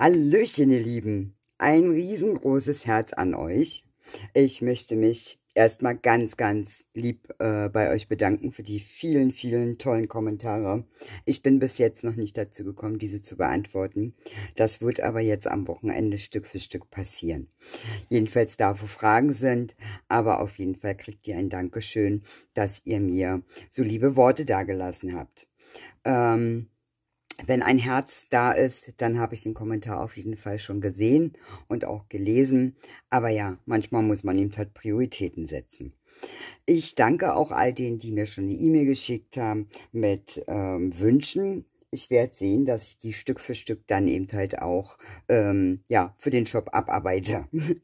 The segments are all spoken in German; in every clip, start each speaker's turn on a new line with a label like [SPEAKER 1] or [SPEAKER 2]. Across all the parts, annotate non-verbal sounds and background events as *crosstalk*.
[SPEAKER 1] Hallöchen, ihr Lieben. Ein riesengroßes Herz an euch. Ich möchte mich erstmal ganz, ganz lieb äh, bei euch bedanken für die vielen, vielen tollen Kommentare. Ich bin bis jetzt noch nicht dazu gekommen, diese zu beantworten. Das wird aber jetzt am Wochenende Stück für Stück passieren. Jedenfalls da, wo Fragen sind, aber auf jeden Fall kriegt ihr ein Dankeschön, dass ihr mir so liebe Worte dagelassen habt. Ähm, wenn ein Herz da ist, dann habe ich den Kommentar auf jeden Fall schon gesehen und auch gelesen. Aber ja, manchmal muss man eben halt Prioritäten setzen. Ich danke auch all denen, die mir schon eine E-Mail geschickt haben mit ähm, Wünschen. Ich werde sehen, dass ich die Stück für Stück dann eben halt auch ähm, ja, für den Shop abarbeite. *laughs*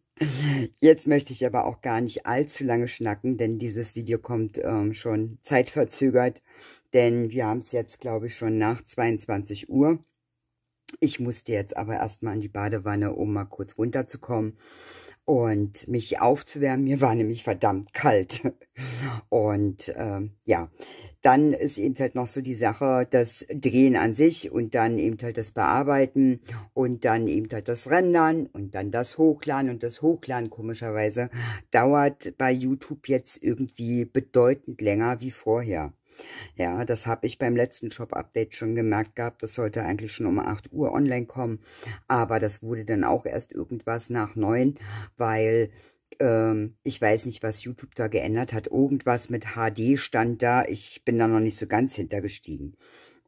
[SPEAKER 1] Jetzt möchte ich aber auch gar nicht allzu lange schnacken, denn dieses Video kommt ähm, schon zeitverzögert, denn wir haben es jetzt, glaube ich, schon nach 22 Uhr. Ich musste jetzt aber erstmal in die Badewanne, um mal kurz runterzukommen und mich aufzuwärmen. Mir war nämlich verdammt kalt. *laughs* Und äh, ja, dann ist eben halt noch so die Sache, das Drehen an sich und dann eben halt das Bearbeiten und dann eben halt das Rendern und dann das Hochladen. Und das Hochladen komischerweise dauert bei YouTube jetzt irgendwie bedeutend länger wie vorher. Ja, das habe ich beim letzten Shop-Update schon gemerkt gehabt. Das sollte eigentlich schon um 8 Uhr online kommen. Aber das wurde dann auch erst irgendwas nach 9, weil ähm, ich weiß nicht, was YouTube da geändert hat. Irgendwas mit HD stand da. Ich bin da noch nicht so ganz hintergestiegen.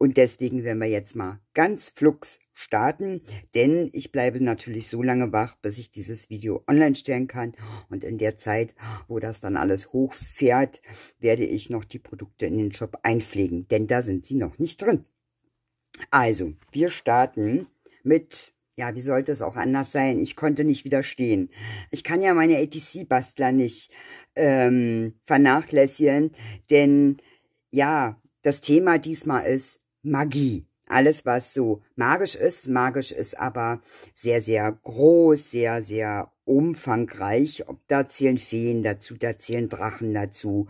[SPEAKER 1] Und deswegen werden wir jetzt mal ganz flugs starten, denn ich bleibe natürlich so lange wach, bis ich dieses Video online stellen kann. Und in der Zeit, wo das dann alles hochfährt, werde ich noch die Produkte in den Shop einpflegen, denn da sind sie noch nicht drin. Also, wir starten mit ja, wie sollte es auch anders sein? Ich konnte nicht widerstehen. Ich kann ja meine ATC-Bastler nicht ähm, vernachlässigen, denn ja, das Thema diesmal ist Magie. Alles, was so magisch ist, magisch ist aber sehr, sehr groß, sehr, sehr umfangreich. Da zählen Feen dazu, da zählen Drachen dazu.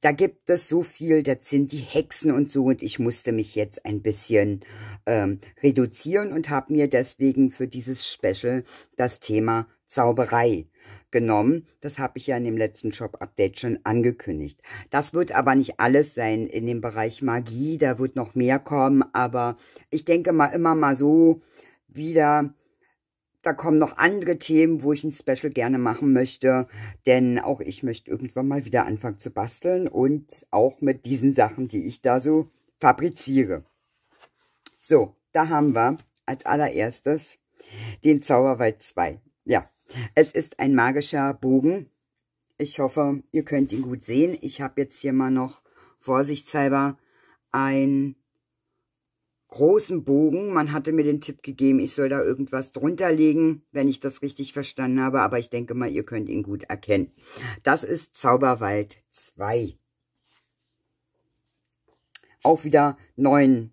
[SPEAKER 1] Da gibt es so viel, das sind die Hexen und so. Und ich musste mich jetzt ein bisschen ähm, reduzieren und habe mir deswegen für dieses Special das Thema Zauberei genommen. Das habe ich ja in dem letzten Shop-Update schon angekündigt. Das wird aber nicht alles sein in dem Bereich Magie. Da wird noch mehr kommen. Aber ich denke mal immer mal so wieder, da kommen noch andere Themen, wo ich ein Special gerne machen möchte. Denn auch ich möchte irgendwann mal wieder anfangen zu basteln. Und auch mit diesen Sachen, die ich da so fabriziere. So, da haben wir als allererstes den Zauberwald 2. Ja, es ist ein magischer Bogen. Ich hoffe, ihr könnt ihn gut sehen. Ich habe jetzt hier mal noch vorsichtshalber einen großen Bogen. Man hatte mir den Tipp gegeben, ich soll da irgendwas drunter legen, wenn ich das richtig verstanden habe. Aber ich denke mal, ihr könnt ihn gut erkennen. Das ist Zauberwald 2. Auch wieder neun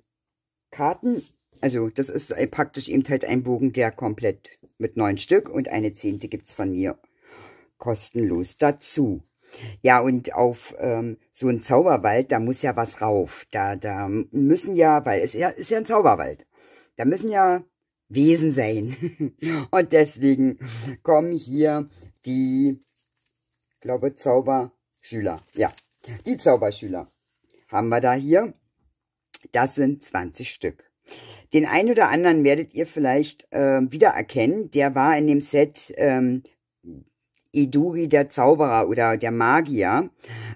[SPEAKER 1] Karten also das ist äh, praktisch eben halt ein Bogen, der komplett mit neun Stück und eine Zehnte gibt's von mir kostenlos dazu. Ja, und auf ähm, so einen Zauberwald, da muss ja was rauf. Da, da müssen ja, weil es ja, ist ja ein Zauberwald, da müssen ja Wesen sein. *laughs* und deswegen kommen hier die, glaube Zauberschüler. Ja, die Zauberschüler haben wir da hier. Das sind 20 Stück. Den einen oder anderen werdet ihr vielleicht äh, wiedererkennen. Der war in dem Set ähm, Iduri der Zauberer oder der Magier.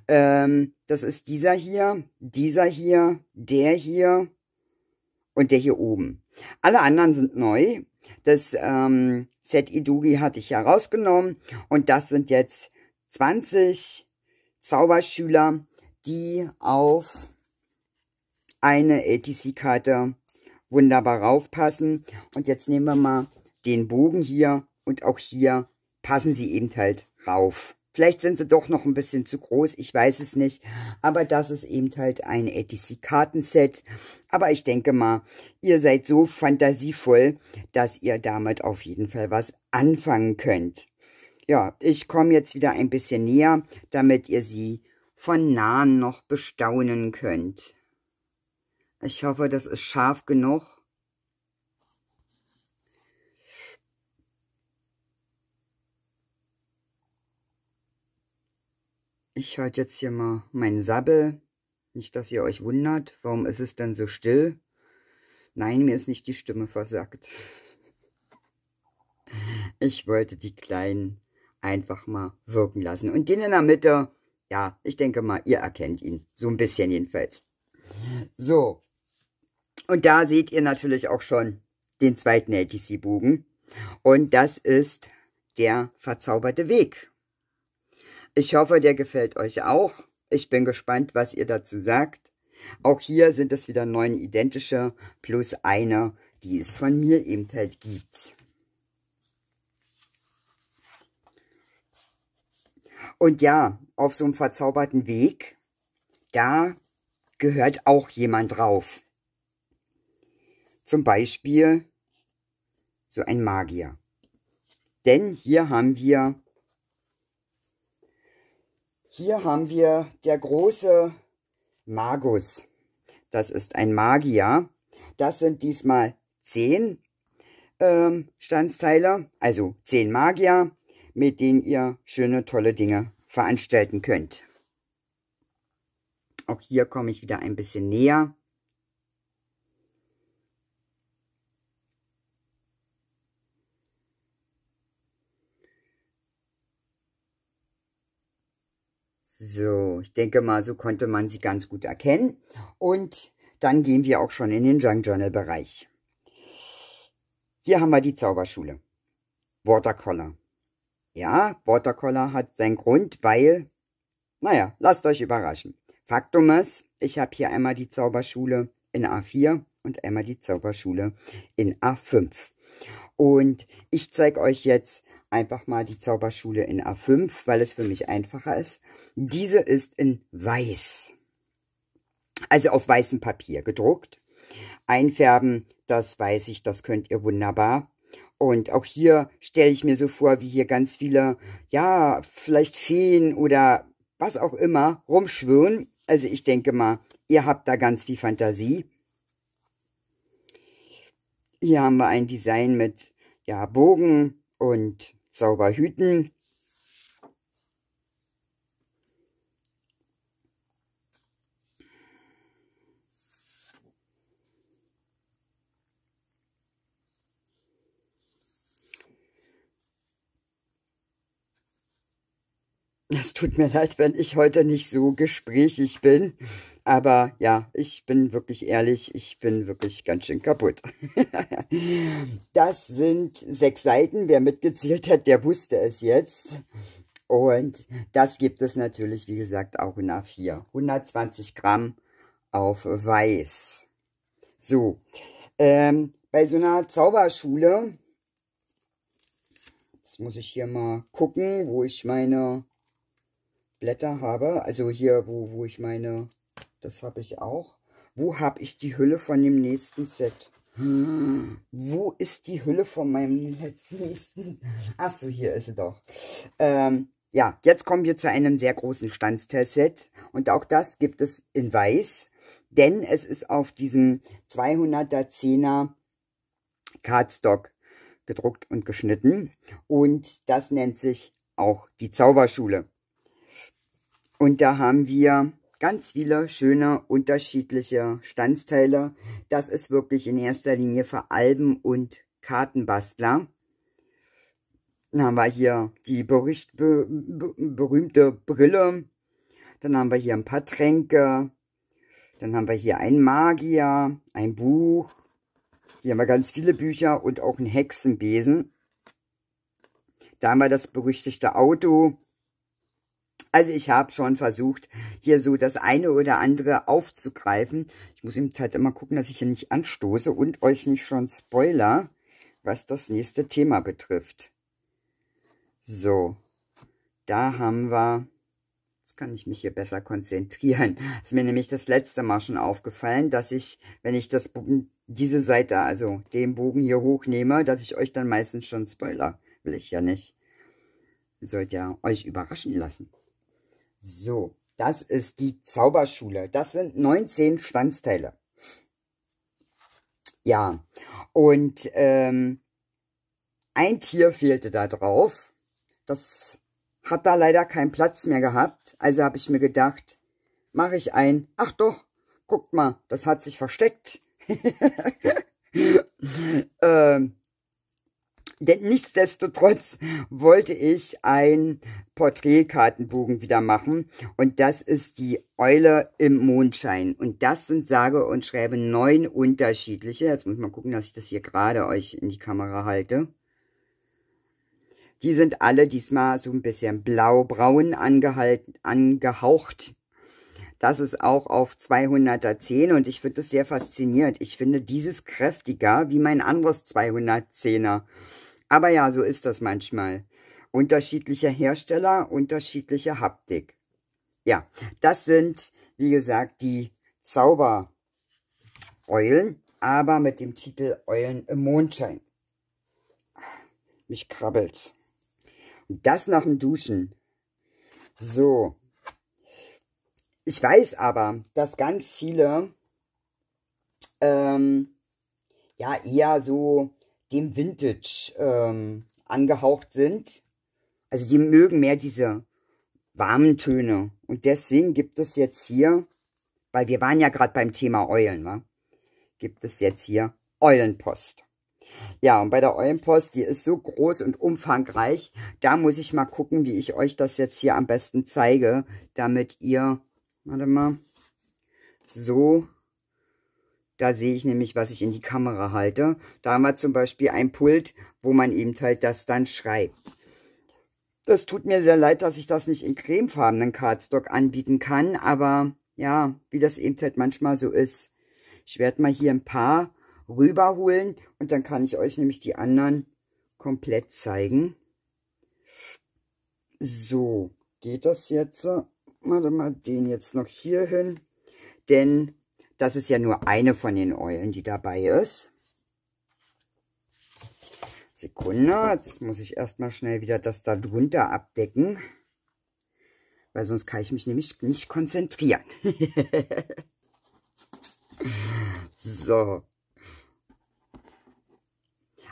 [SPEAKER 1] Ähm, das ist dieser hier, dieser hier, der hier und der hier oben. Alle anderen sind neu. Das ähm, Set Iduri hatte ich ja rausgenommen und das sind jetzt 20 Zauberschüler, die auf eine ATC-Karte wunderbar raufpassen. Und jetzt nehmen wir mal den Bogen hier und auch hier passen sie eben halt rauf. Vielleicht sind sie doch noch ein bisschen zu groß, ich weiß es nicht. Aber das ist eben halt ein ATC-Kartenset. Aber ich denke mal, ihr seid so fantasievoll, dass ihr damit auf jeden Fall was anfangen könnt. Ja, ich komme jetzt wieder ein bisschen näher, damit ihr sie von nahen noch bestaunen könnt. Ich hoffe, das ist scharf genug. Ich halte jetzt hier mal meinen Sabbel. Nicht, dass ihr euch wundert, warum ist es denn so still? Nein, mir ist nicht die Stimme versagt. *laughs* Ich wollte die Kleinen einfach mal wirken lassen. Und den in der Mitte, ja, ich denke mal, ihr erkennt ihn. So ein bisschen jedenfalls. So, und da seht ihr natürlich auch schon den zweiten LTC-Bogen. Und das ist der verzauberte Weg. Ich hoffe, der gefällt euch auch. Ich bin gespannt, was ihr dazu sagt. Auch hier sind es wieder neun identische plus eine, die es von mir eben halt gibt. Und ja, auf so einem verzauberten Weg, da gehört auch jemand drauf. Zum Beispiel so ein Magier. Denn hier haben wir, hier haben wir der große Magus. Das ist ein Magier. Das sind diesmal zehn ähm, Standsteile, also zehn Magier, mit denen ihr schöne, tolle Dinge veranstalten könnt. Auch hier komme ich wieder ein bisschen näher. So, ich denke mal, so konnte man sie ganz gut erkennen. Und dann gehen wir auch schon in den Junk Journal Bereich. Hier haben wir die Zauberschule. Watercolor. Ja, Watercolor hat seinen Grund, weil, naja, lasst euch überraschen. Faktum ist, ich habe hier einmal die Zauberschule in A4 und einmal die Zauberschule in A5. Und ich zeige euch jetzt einfach mal die Zauberschule in A5, weil es für mich einfacher ist. Diese ist in weiß, also auf weißem Papier gedruckt. Einfärben, das weiß ich, das könnt ihr wunderbar. Und auch hier stelle ich mir so vor, wie hier ganz viele, ja, vielleicht Feen oder was auch immer rumschwirren. Also ich denke mal, ihr habt da ganz viel Fantasie. Hier haben wir ein Design mit ja, Bogen und Zauberhüten. Es tut mir leid, wenn ich heute nicht so gesprächig bin. Aber ja, ich bin wirklich ehrlich, ich bin wirklich ganz schön kaputt. *laughs* das sind sechs Seiten. Wer mitgezählt hat, der wusste es jetzt. Und das gibt es natürlich, wie gesagt, auch in A4. 120 Gramm auf Weiß. So, ähm, bei so einer Zauberschule, jetzt muss ich hier mal gucken, wo ich meine Blätter habe, also hier, wo, wo ich meine, das habe ich auch. Wo habe ich die Hülle von dem nächsten Set? Hm. wo ist die Hülle von meinem nächsten? Achso, hier ist sie doch. Ähm, ja, jetzt kommen wir zu einem sehr großen Standstest-Set. Und auch das gibt es in weiß. Denn es ist auf diesem 210er Cardstock gedruckt und geschnitten. Und das nennt sich auch die Zauberschule. Und da haben wir ganz viele schöne unterschiedliche Standsteile. Das ist wirklich in erster Linie für Alben und Kartenbastler. Dann haben wir hier die Bericht, be, be, berühmte Brille. Dann haben wir hier ein paar Tränke. Dann haben wir hier ein Magier, ein Buch. Hier haben wir ganz viele Bücher und auch einen Hexenbesen. Da haben wir das berüchtigte Auto. Also ich habe schon versucht, hier so das eine oder andere aufzugreifen. Ich muss eben halt immer gucken, dass ich hier nicht anstoße und euch nicht schon Spoiler, was das nächste Thema betrifft. So, da haben wir... Jetzt kann ich mich hier besser konzentrieren. Das *laughs* ist mir nämlich das letzte Mal schon aufgefallen, dass ich, wenn ich das diese Seite, also den Bogen hier hochnehme, dass ich euch dann meistens schon Spoiler. Will ich ja nicht. Sollt ja euch überraschen lassen. So, das ist die Zauberschule. Das sind 19 Schwanzteile. Ja, und ähm, ein Tier fehlte da drauf. Das hat da leider keinen Platz mehr gehabt. Also habe ich mir gedacht, mache ich ein. Ach doch, guckt mal, das hat sich versteckt. *laughs* ähm, denn nichtsdestotrotz wollte ich ein Porträtkartenbogen wieder machen. Und das ist die Eule im Mondschein. Und das sind sage und schreibe neun unterschiedliche. Jetzt muss man gucken, dass ich das hier gerade euch in die Kamera halte. Die sind alle diesmal so ein bisschen blau-braun angehaucht. Das ist auch auf 210 und ich finde das sehr faszinierend. Ich finde dieses kräftiger wie mein anderes 210er. Aber ja, so ist das manchmal. Unterschiedliche Hersteller, unterschiedliche Haptik. Ja, das sind, wie gesagt, die Zauber-Eulen, aber mit dem Titel Eulen im Mondschein. Mich krabbelt's. Und das nach dem Duschen. So. Ich weiß aber, dass ganz viele ähm, ja eher so dem Vintage ähm, angehaucht sind. Also die mögen mehr diese warmen Töne. Und deswegen gibt es jetzt hier, weil wir waren ja gerade beim Thema Eulen, wa? gibt es jetzt hier Eulenpost. Ja, und bei der Eulenpost, die ist so groß und umfangreich, da muss ich mal gucken, wie ich euch das jetzt hier am besten zeige, damit ihr, warte mal, so da sehe ich nämlich, was ich in die Kamera halte. Da haben wir zum Beispiel ein Pult, wo man eben halt das dann schreibt. Das tut mir sehr leid, dass ich das nicht in cremefarbenen Cardstock anbieten kann, aber ja, wie das eben halt manchmal so ist. Ich werde mal hier ein paar rüberholen und dann kann ich euch nämlich die anderen komplett zeigen. So, geht das jetzt? Warte mal, den jetzt noch hier hin. Denn das ist ja nur eine von den Eulen, die dabei ist. Sekunde, jetzt muss ich erstmal schnell wieder das da drunter abdecken. Weil sonst kann ich mich nämlich nicht konzentrieren. *laughs* so.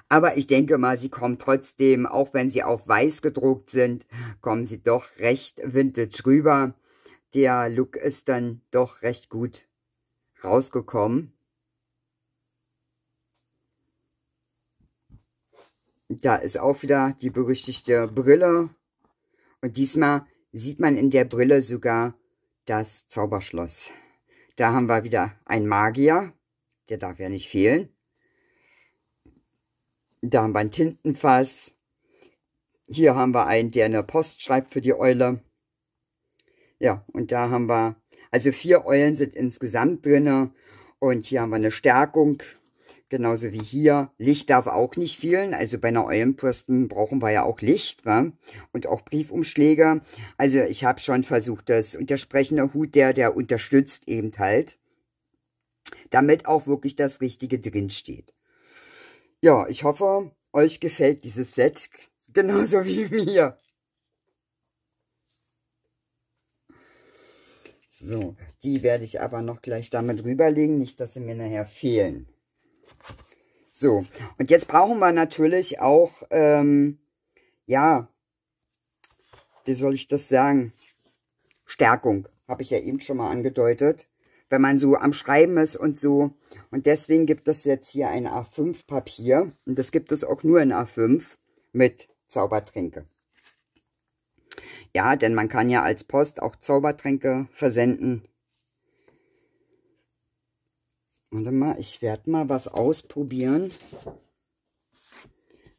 [SPEAKER 1] Aber ich denke mal, sie kommen trotzdem, auch wenn sie auf weiß gedruckt sind, kommen sie doch recht vintage rüber. Der Look ist dann doch recht gut rausgekommen. Da ist auch wieder die berüchtigte Brille. Und diesmal sieht man in der Brille sogar das Zauberschloss. Da haben wir wieder einen Magier. Der darf ja nicht fehlen. Da haben wir ein Tintenfass. Hier haben wir einen, der eine Post schreibt für die Eule. Ja, und da haben wir also vier Eulen sind insgesamt drinne. Und hier haben wir eine Stärkung, genauso wie hier. Licht darf auch nicht fehlen. Also bei einer Eulenpürsten brauchen wir ja auch Licht wa? und auch Briefumschläge. Also ich habe schon versucht, das. untersprechende Hut, der, der unterstützt eben halt, damit auch wirklich das Richtige drin steht. Ja, ich hoffe, euch gefällt dieses Set *laughs* genauso wie mir. So, die werde ich aber noch gleich damit rüberlegen, nicht, dass sie mir nachher fehlen. So, und jetzt brauchen wir natürlich auch, ähm, ja, wie soll ich das sagen? Stärkung, habe ich ja eben schon mal angedeutet, wenn man so am Schreiben ist und so. Und deswegen gibt es jetzt hier ein A5-Papier und das gibt es auch nur in A5 mit Zaubertränke. Ja, denn man kann ja als Post auch Zaubertränke versenden. Warte mal, ich werde mal was ausprobieren.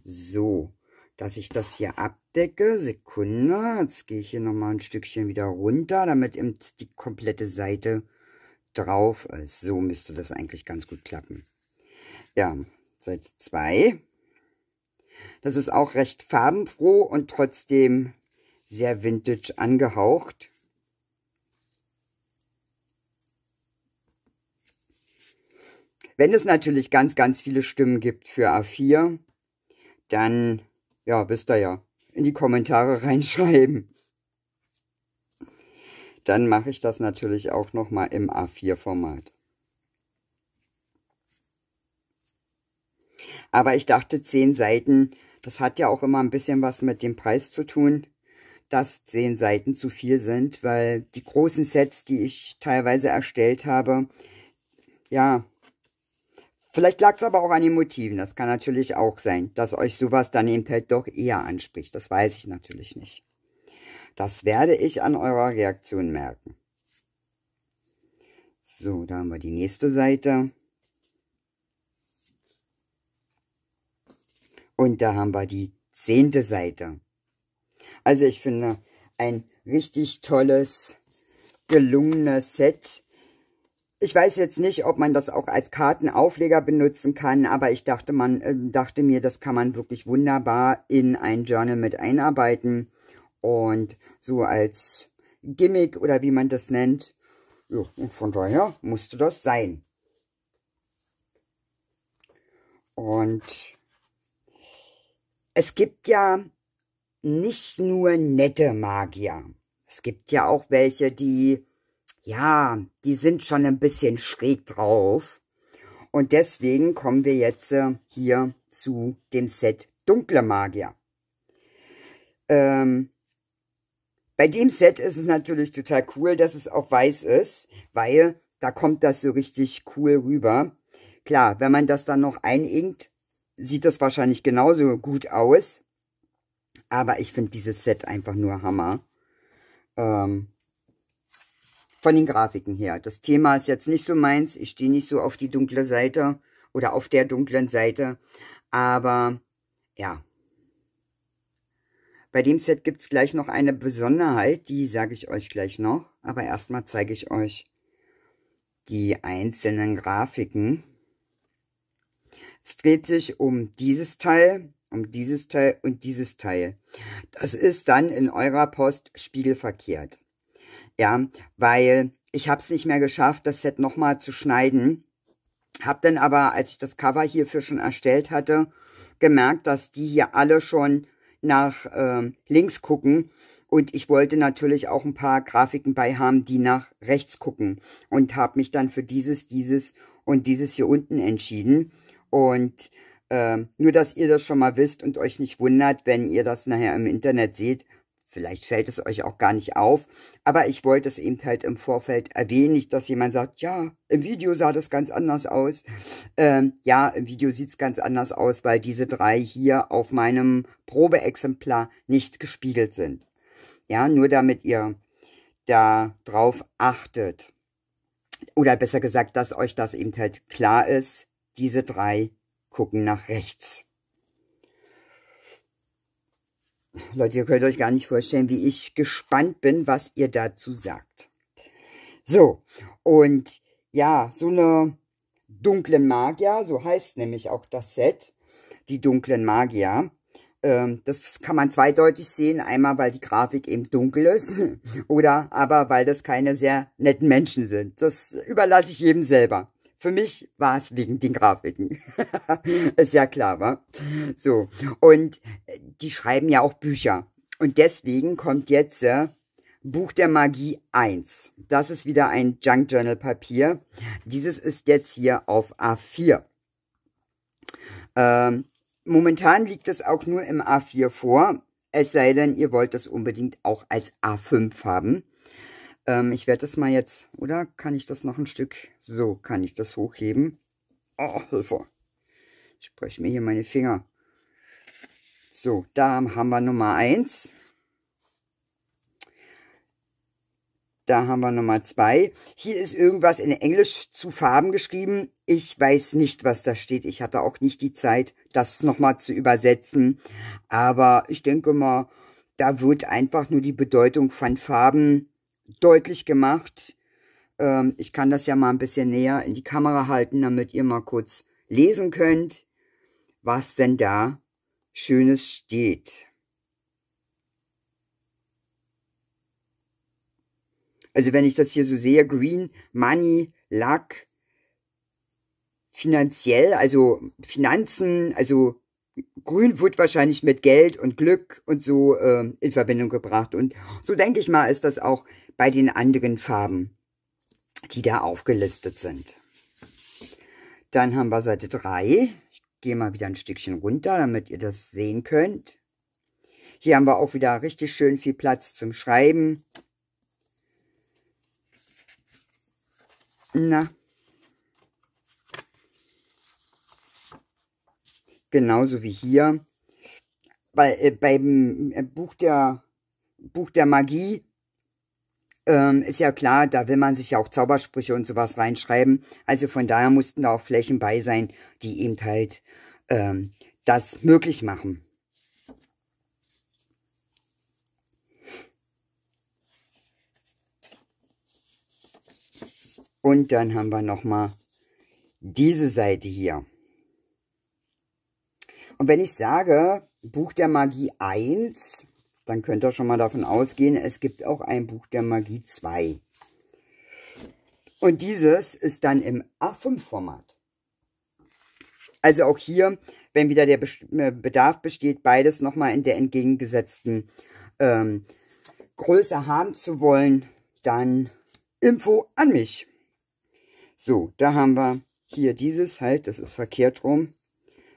[SPEAKER 1] So, dass ich das hier abdecke. Sekunde, jetzt gehe ich hier nochmal ein Stückchen wieder runter, damit eben die komplette Seite drauf ist. So müsste das eigentlich ganz gut klappen. Ja, Seite 2. Das ist auch recht farbenfroh und trotzdem sehr vintage angehaucht. Wenn es natürlich ganz, ganz viele Stimmen gibt für A4, dann, ja, wisst ihr ja, in die Kommentare *laughs* reinschreiben. Dann mache ich das natürlich auch nochmal im A4-Format. Aber ich dachte, 10 Seiten, das hat ja auch immer ein bisschen was mit dem Preis zu tun dass zehn Seiten zu viel sind, weil die großen Sets, die ich teilweise erstellt habe, ja, vielleicht lag es aber auch an den Motiven. Das kann natürlich auch sein, dass euch sowas dann eben halt doch eher anspricht. Das weiß ich natürlich nicht. Das werde ich an eurer Reaktion merken. So, da haben wir die nächste Seite. Und da haben wir die zehnte Seite. Also ich finde, ein richtig tolles, gelungenes Set. Ich weiß jetzt nicht, ob man das auch als Kartenaufleger benutzen kann, aber ich dachte, man, äh, dachte mir, das kann man wirklich wunderbar in ein Journal mit einarbeiten. Und so als Gimmick oder wie man das nennt. Ja, und von daher musste das sein. Und es gibt ja nicht nur nette Magier. Es gibt ja auch welche, die, ja, die sind schon ein bisschen schräg drauf. Und deswegen kommen wir jetzt äh, hier zu dem Set Dunkle Magier. Ähm, bei dem Set ist es natürlich total cool, dass es auf weiß ist, weil da kommt das so richtig cool rüber. Klar, wenn man das dann noch eininkt, sieht das wahrscheinlich genauso gut aus. Aber ich finde dieses Set einfach nur Hammer. Ähm, von den Grafiken her. Das Thema ist jetzt nicht so meins. Ich stehe nicht so auf die dunkle Seite oder auf der dunklen Seite. Aber ja. Bei dem Set gibt es gleich noch eine Besonderheit, die sage ich euch gleich noch. Aber erstmal zeige ich euch die einzelnen Grafiken. Es dreht sich um dieses Teil, um dieses Teil und dieses Teil. Das ist dann in eurer Post spiegelverkehrt. Ja, weil ich habe es nicht mehr geschafft, das Set nochmal zu schneiden. Hab dann aber, als ich das Cover hierfür schon erstellt hatte, gemerkt, dass die hier alle schon nach äh, links gucken. Und ich wollte natürlich auch ein paar Grafiken bei haben, die nach rechts gucken. Und habe mich dann für dieses, dieses und dieses hier unten entschieden. Und ähm, nur, dass ihr das schon mal wisst und euch nicht wundert, wenn ihr das nachher im Internet seht. Vielleicht fällt es euch auch gar nicht auf. Aber ich wollte es eben halt im Vorfeld erwähnen, nicht, dass jemand sagt, ja, im Video sah das ganz anders aus. Ähm, ja, im Video sieht es ganz anders aus, weil diese drei hier auf meinem Probeexemplar nicht gespiegelt sind. Ja, nur damit ihr da drauf achtet. Oder besser gesagt, dass euch das eben halt klar ist, diese drei gucken nach rechts. Leute, ihr könnt euch gar nicht vorstellen, wie ich gespannt bin, was ihr dazu sagt. So, und ja, so eine dunkle Magier, so heißt nämlich auch das Set, die dunklen Magier. Ähm, das kann man zweideutig sehen, einmal weil die Grafik eben dunkel ist *laughs* oder aber weil das keine sehr netten Menschen sind. Das überlasse ich jedem selber. Für mich war es wegen den Grafiken. *laughs* Ist ja klar, wa? So. Und äh, die schreiben ja auch Bücher. Und deswegen kommt jetzt äh, Buch der Magie 1. Das ist wieder ein Junk Journal Papier. Dieses ist jetzt hier auf A4. Ähm, momentan liegt es auch nur im A4 vor. Es sei denn, ihr wollt das unbedingt auch als A5 haben. Ähm, ich werde das mal jetzt, oder kann ich das noch ein Stück? So, kann ich das hochheben? Oh, Hilfe. Ich spreche mir hier meine Finger. So, da haben wir Nummer 1. Da haben wir Nummer 2. Hier ist irgendwas in Englisch zu Farben geschrieben. Ich weiß nicht, was da steht. Ich hatte auch nicht die Zeit, das nochmal zu übersetzen. Aber ich denke mal, da wird einfach nur die Bedeutung von Farben deutlich gemacht. Ähm, ich kann das ja mal ein bisschen näher in die Kamera halten, damit ihr mal kurz lesen könnt, was denn da Schönes steht. Also wenn ich das hier so sehe, Green, Money, Luck, finanziell, also Finanzen, also Grün wird wahrscheinlich mit Geld und Glück und so äh, in Verbindung gebracht. Und so denke ich mal, ist das auch bei den anderen Farben, die da aufgelistet sind. Dann haben wir Seite 3. Ich gehe mal wieder ein Stückchen runter, damit ihr das sehen könnt. Hier haben wir auch wieder richtig schön viel Platz zum Schreiben. Na. Genauso wie hier. Bei, äh, beim äh, Buch der, Buch der Magie ähm, ist ja klar, da will man sich ja auch Zaubersprüche und sowas reinschreiben. Also von daher mussten da auch Flächen bei sein, die eben halt ähm, das möglich machen. Und dann haben wir nochmal diese Seite hier. Und wenn ich sage, Buch der Magie 1, dann könnt ihr schon mal davon ausgehen, es gibt auch ein Buch der Magie 2. Und dieses ist dann im A5-Format. Also auch hier, wenn wieder der äh, Bedarf besteht, beides nochmal in der entgegengesetzten ähm, Größe haben zu wollen, dann Info an mich. So, da haben wir hier dieses halt, das ist verkehrt rum.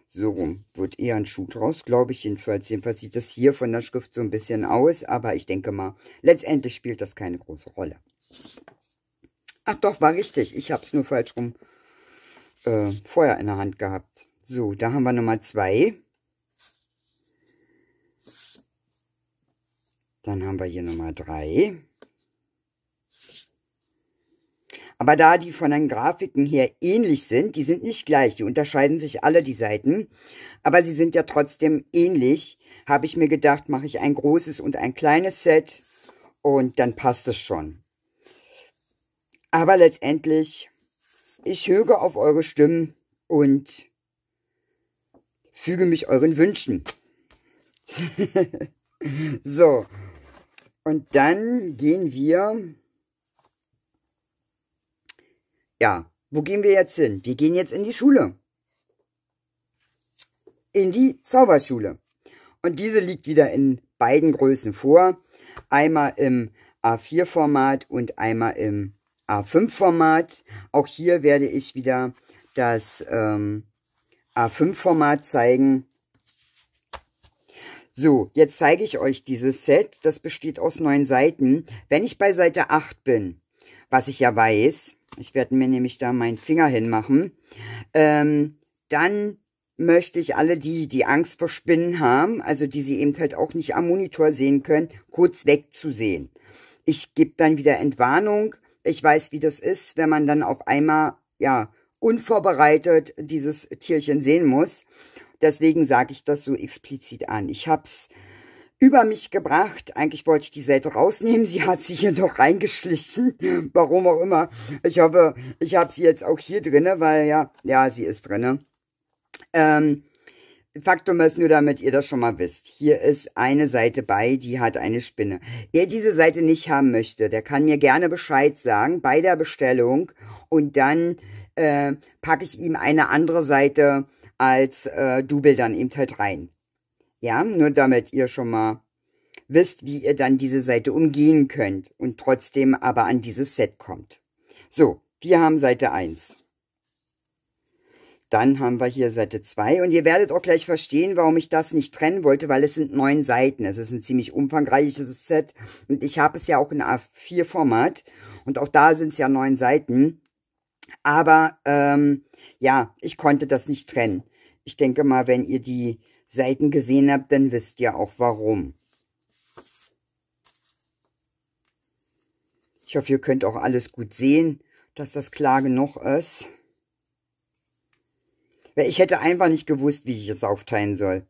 [SPEAKER 1] So rum wird eher ein Schuh draus, glaube ich jedenfalls. Jedenfalls sieht das hier von der Schrift so ein bisschen aus, aber ich denke mal, letztendlich spielt das keine große Rolle. Ach doch, war richtig. Ich habe es nur falsch rum äh, Feuer in der Hand gehabt. So, da haben wir Nummer zwei. Dann haben wir hier Nummer drei. Aber da die von den Grafiken her ähnlich sind, die sind nicht gleich, die unterscheiden sich alle die Seiten, aber sie sind ja trotzdem ähnlich, habe ich mir gedacht, mache ich ein großes und ein kleines Set und dann passt es schon. Aber letztendlich, ich höre auf eure Stimmen und füge mich euren Wünschen. *laughs* so, und dann gehen wir ja, wo gehen wir jetzt hin? Wir gehen jetzt in die Schule. In die Zauberschule. Und diese liegt wieder in beiden Größen vor. Einmal im A4-Format und einmal im A5-Format. Auch hier werde ich wieder das ähm, A5-Format zeigen. So, jetzt zeige ich euch dieses Set. Das besteht aus neun Seiten. Wenn ich bei Seite 8 bin, was ich ja weiß, ich werde mir nämlich da meinen Finger hinmachen. Ähm, dann möchte ich alle die, die Angst vor Spinnen haben, also die sie eben halt auch nicht am Monitor sehen können, kurz wegzusehen. Ich gebe dann wieder Entwarnung. Ich weiß, wie das ist, wenn man dann auf einmal, ja, unvorbereitet dieses Tierchen sehen muss. Deswegen sage ich das so explizit an. Ich habe hab's über mich gebracht. Eigentlich wollte ich die Seite rausnehmen. Sie hat sie hier noch reingeschlichen. Warum auch immer. Ich hoffe, ich habe sie jetzt auch hier drinne, weil ja, ja, sie ist drinne. Ähm, Faktum ist nur, damit ihr das schon mal wisst. Hier ist eine Seite bei, die hat eine Spinne. Wer diese Seite nicht haben möchte, der kann mir gerne Bescheid sagen bei der Bestellung und dann äh, packe ich ihm eine andere Seite als äh, Double dann eben halt rein. Ja, nur damit ihr schon mal wisst, wie ihr dann diese Seite umgehen könnt und trotzdem aber an dieses Set kommt. So, wir haben Seite 1. Dann haben wir hier Seite 2 und ihr werdet auch gleich verstehen, warum ich das nicht trennen wollte, weil es sind neun Seiten. Es ist ein ziemlich umfangreiches Set und ich habe es ja auch in A4-Format und auch da sind es ja neun Seiten. Aber ähm, ja, ich konnte das nicht trennen. Ich denke mal, wenn ihr die Seiten gesehen habt, dann wisst ihr auch warum. Ich hoffe, ihr könnt auch alles gut sehen, dass das klar genug ist. Weil ich hätte einfach nicht gewusst, wie ich es aufteilen soll.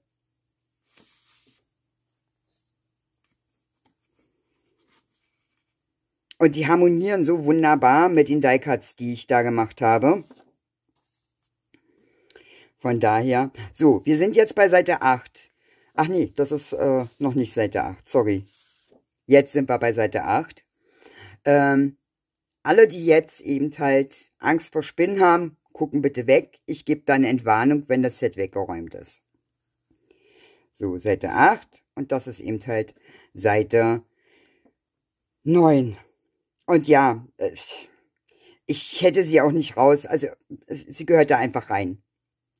[SPEAKER 1] Und die harmonieren so wunderbar mit den Die-Cuts, die ich da gemacht habe. Von daher, so, wir sind jetzt bei Seite 8. Ach nee, das ist äh, noch nicht Seite 8, sorry. Jetzt sind wir bei Seite 8. Ähm, alle, die jetzt eben halt Angst vor Spinnen haben, gucken bitte weg. Ich gebe dann Entwarnung, wenn das Set weggeräumt ist. So, Seite 8 und das ist eben halt Seite 9. Und ja, äh, ich hätte sie auch nicht raus, also sie gehört da einfach rein.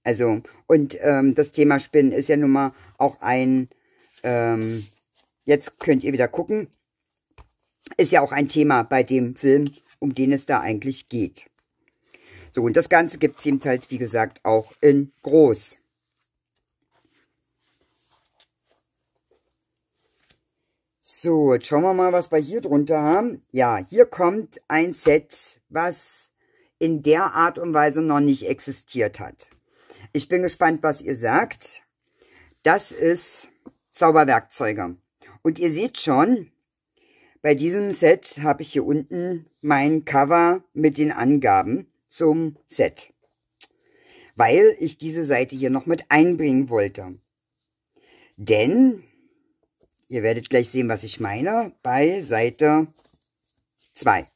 [SPEAKER 1] Also, und ähm, das Thema Spinnen ist ja nun mal auch ein, ähm, jetzt könnt ihr wieder gucken, ist ja auch ein Thema bei dem Film, um den es da eigentlich geht. So, und das Ganze gibt es eben halt, wie gesagt, auch in groß. So, jetzt schauen wir mal, was wir hier drunter haben. Ja, hier kommt ein Set, was in der Art und Weise noch nicht existiert hat. Ich bin gespannt, was ihr sagt. Das ist Zauberwerkzeuge. Und ihr seht schon, bei diesem Set habe ich hier unten mein Cover mit den Angaben zum Set. Weil ich diese Seite hier noch mit einbringen wollte. Denn, ihr werdet gleich sehen, was ich meine, bei Seite 2.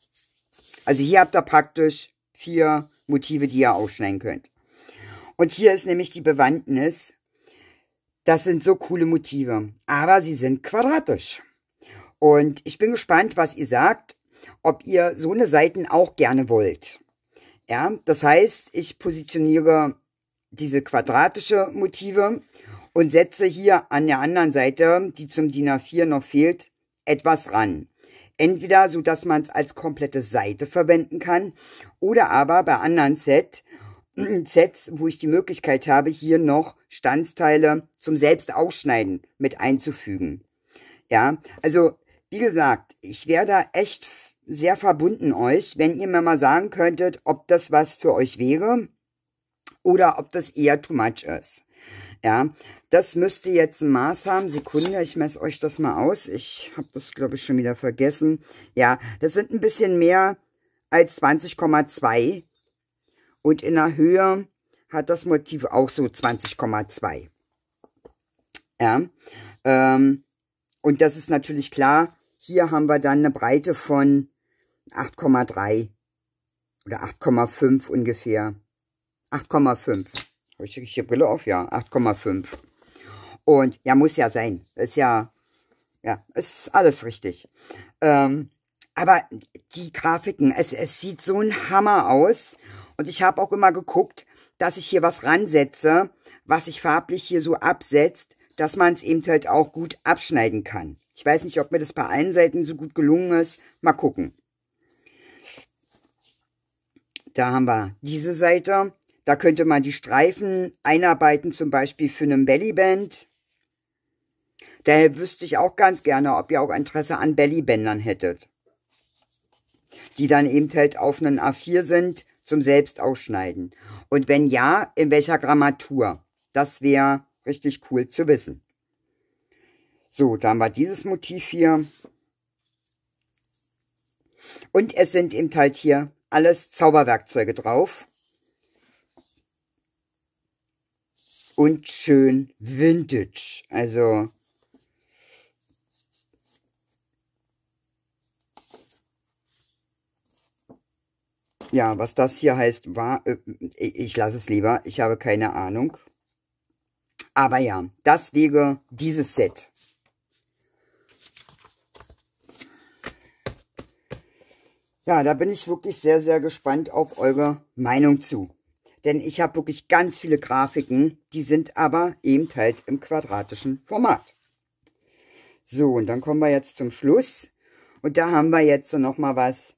[SPEAKER 1] Also hier habt ihr praktisch vier Motive, die ihr aufschneiden könnt. Und hier ist nämlich die Bewandtnis. Das sind so coole Motive. Aber sie sind quadratisch. Und ich bin gespannt, was ihr sagt, ob ihr so eine Seiten auch gerne wollt. Ja, das heißt, ich positioniere diese quadratische Motive und setze hier an der anderen Seite, die zum DIN A4 noch fehlt, etwas ran. Entweder so, dass man es als komplette Seite verwenden kann oder aber bei anderen Set Sets, wo ich die Möglichkeit habe, hier noch Standsteile zum Selbstausschneiden mit einzufügen. Ja, also wie gesagt, ich wäre da echt sehr verbunden euch, wenn ihr mir mal sagen könntet, ob das was für euch wäre oder ob das eher too much ist. Ja, das müsste jetzt ein Maß haben. Sekunde, ich messe euch das mal aus. Ich habe das, glaube ich, schon wieder vergessen. Ja, das sind ein bisschen mehr als 20,2 und in der Höhe hat das Motiv auch so 20,2. Ja. Ähm, und das ist natürlich klar. Hier haben wir dann eine Breite von 8,3 oder 8,5 ungefähr. 8,5. Habe ich die Brille auf? Ja, 8,5. Und ja, muss ja sein. Ist ja, ja, ist alles richtig. Ähm, aber die Grafiken, es, es sieht so ein Hammer aus. Und ich habe auch immer geguckt, dass ich hier was ransetze, was sich farblich hier so absetzt, dass man es eben halt auch gut abschneiden kann. Ich weiß nicht, ob mir das bei allen Seiten so gut gelungen ist. Mal gucken. Da haben wir diese Seite. Da könnte man die Streifen einarbeiten, zum Beispiel für einen Bellyband. Daher wüsste ich auch ganz gerne, ob ihr auch Interesse an Bellybändern hättet. Die dann eben halt auf einen A4 sind, zum Selbstausschneiden? Und wenn ja, in welcher Grammatur? Das wäre richtig cool zu wissen. So, da haben wir dieses Motiv hier. Und es sind eben halt hier alles Zauberwerkzeuge drauf. Und schön vintage. Also Ja, was das hier heißt, war, äh, äh, ich lasse es lieber, ich habe keine Ahnung. Aber ja, das wäre dieses Set. Ja, da bin ich wirklich sehr, sehr gespannt auf eure Meinung zu. Denn ich habe wirklich ganz viele Grafiken, die sind aber eben halt im quadratischen Format. So, und dann kommen wir jetzt zum Schluss. Und da haben wir jetzt so nochmal was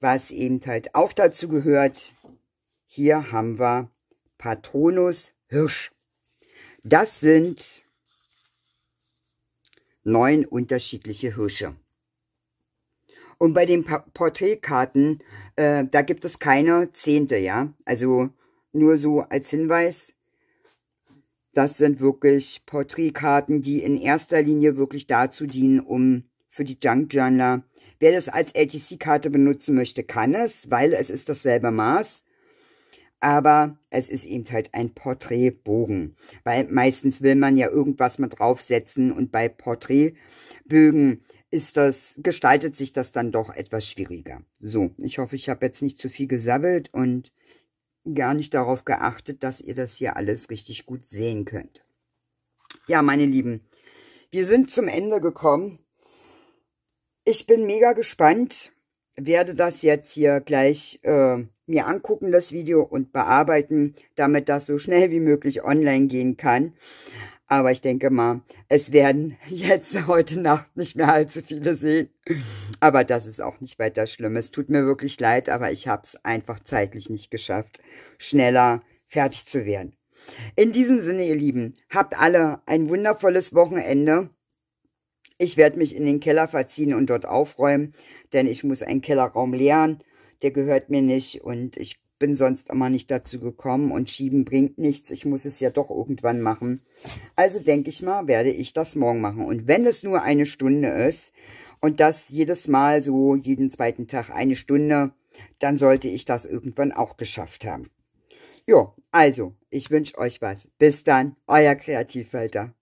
[SPEAKER 1] was eben halt auch dazu gehört. Hier haben wir Patronus Hirsch. Das sind neun unterschiedliche Hirsche. Und bei den pa Porträtkarten, äh, da gibt es keine Zehnte, ja. Also nur so als Hinweis. Das sind wirklich Porträtkarten, die in erster Linie wirklich dazu dienen, um für die Junk-Journaler Wer das als LTC-Karte benutzen möchte, kann es, weil es ist dasselbe Maß. Aber es ist eben halt ein Porträtbogen, weil meistens will man ja irgendwas mal draufsetzen und bei Porträtbögen ist das, gestaltet sich das dann doch etwas schwieriger. So, ich hoffe, ich habe jetzt nicht zu viel gesabbelt und gar nicht darauf geachtet, dass ihr das hier alles richtig gut sehen könnt. Ja, meine Lieben, wir sind zum Ende gekommen ich bin mega gespannt, werde das jetzt hier gleich äh, mir angucken, das Video, und bearbeiten, damit das so schnell wie möglich online gehen kann. Aber ich denke mal, es werden *laughs* jetzt heute Nacht nicht mehr allzu viele sehen. Aber das ist auch nicht weiter schlimm. Es tut mir wirklich leid, aber ich habe es einfach zeitlich nicht geschafft, schneller fertig zu werden. In diesem Sinne, ihr Lieben, habt alle ein wundervolles Wochenende. Ich werde mich in den Keller verziehen und dort aufräumen, denn ich muss einen Kellerraum leeren. Der gehört mir nicht und ich bin sonst immer nicht dazu gekommen und schieben bringt nichts. Ich muss es ja doch irgendwann machen. Also denke ich mal, werde ich das morgen machen. Und wenn es nur eine Stunde ist und das jedes Mal so jeden zweiten Tag eine Stunde, dann sollte ich das irgendwann auch geschafft haben. Jo, also, ich wünsche euch was. Bis dann, euer Kreativfalter.